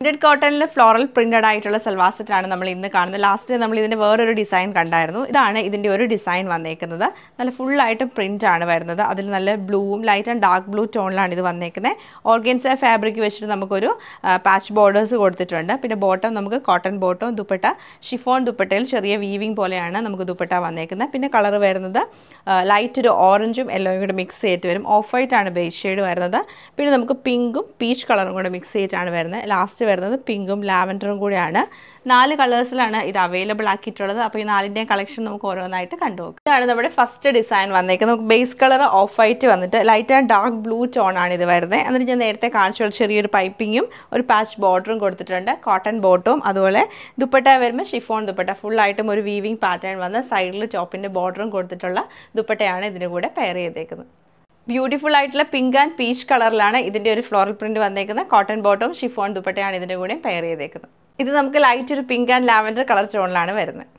printed കോട്ടണിൽ floral printed ആയിട്ടുള്ള സൽവാർ സെറ്റാണ് നമ്മൾ ഇന്ന് കാണുന്നത് ലാസ്റ്റ് നമ്മൾ ഇതിൻ്റെ വേറൊരു ഡിസൈൻ കണ്ടായിരുന്നു ഇതാണ് ഇതിൻ്റെ ഒരു ഡിസൈൻ വന്നേക്കുന്നത് നല്ല ഫുള്ളായിട്ട് പ്രിന്റ് ആണ് വരുന്നത് അതിൽ നല്ല ബ്ലൂവും ലൈറ്റ് ആൻഡ് ഡാർക്ക് ബ്ലൂ ടോണിലാണ് ഇത് വന്നേക്കുന്നത് ഓർഗൻസ ഫാബ്രിക് വെച്ചിട്ട് നമുക്കൊരു പാച്ച് ബോർഡേഴ്സ് കൊടുത്തിട്ടുണ്ട് പിന്നെ ബോട്ടം നമുക്ക് കോട്ടൺ ബോട്ടം ദുപ്പട്ട ഷിഫോൺ ദുപ്പട്ടയിൽ ചെറിയ വീവിംഗ് പോലെയാണ് നമുക്ക് ദുപ്പട്ട വന്നേക്കുന്നത് പിന്നെ കളർ വരുന്നത് ലൈറ്റ് ഒരു ഓറഞ്ചും യെല്ലോയും കൂടെ മിക്സ് ചെയ്തിട്ട് വരും ഓഫ് വൈറ്റ് ആണ് ബേസ് ഷെയ്ഡ് വരുന്നത് പിന്നെ നമുക്ക് പിങ്കും പീച്ച് കളറും കൂടെ മിക്സ് ചെയ്തിട്ടാണ് വരുന്നത് ലാസ്റ്റ് വരുന്നത് പിങ്കും ലാവൻഡറും കൂടെയാണ് നാല് കളേഴ്സിലാണ് ഇത് അവൈലബിൾ ആക്കിയിട്ടുള്ളത് അപ്പോൾ ഈ നാലിൻ്റെയും കളക്ഷൻ നമുക്ക് ഓരോന്നായിട്ട് കണ്ടുപോകും ഇതാണ് നമ്മുടെ ഫസ്റ്റ് ഡിസൈൻ വന്നേക്കുന്നത് നമുക്ക് ബേസ് കളർ ഓഫ് വൈറ്റ് വന്നിട്ട് light and dark blue tone ആണ് ഇത് വരുന്നത് എന്നിട്ട് ഞാൻ നേരത്തെ കാണിച്ചു ചെറിയൊരു പൈപ്പിങ്ങും ഒരു പാച്ച് ബോർഡറും കൊടുത്തിട്ടുണ്ട് കോട്ടൺ ബോട്ടും അതുപോലെ ദുപ്പട്ട വരുമ്പോൾ ഷിഫോൺ ദുപ്പട്ട ഫുള്ളായിട്ടും ഒരു വീവിങ് പാറ്റേൺ വന്ന് സൈഡിൽ ടോപ്പിൻ്റെ ബോർഡറും കൊടുത്തിട്ടുള്ള ദുപ്പട്ടയാണ് ഇതിൻ്റെ കൂടെ പെയർ ചെയ്തേക്കുന്നത് ബ്യൂട്ടിഫുൾ ആയിട്ടുള്ള പിങ്ക് ആൻഡ് പീച്ച് കളറിലാണ് ഇതിൻ്റെ ഒരു ഫ്ലോറൽ പ്രിന്റ് വന്നേക്കുന്നത് കോട്ടൺ ബോട്ടം ഷിഫോൺ ദുപ്പട്ടയാണ് ഇതിൻ്റെ കൂടെ പെയർ ചെയ്തേക്കുന്നത് ഇത് നമുക്ക് ലൈറ്റ് ഒരു പിങ്ക് ആൻഡ് ലാവൻഡർ കളർ ടോണിലാണ് വരുന്നത്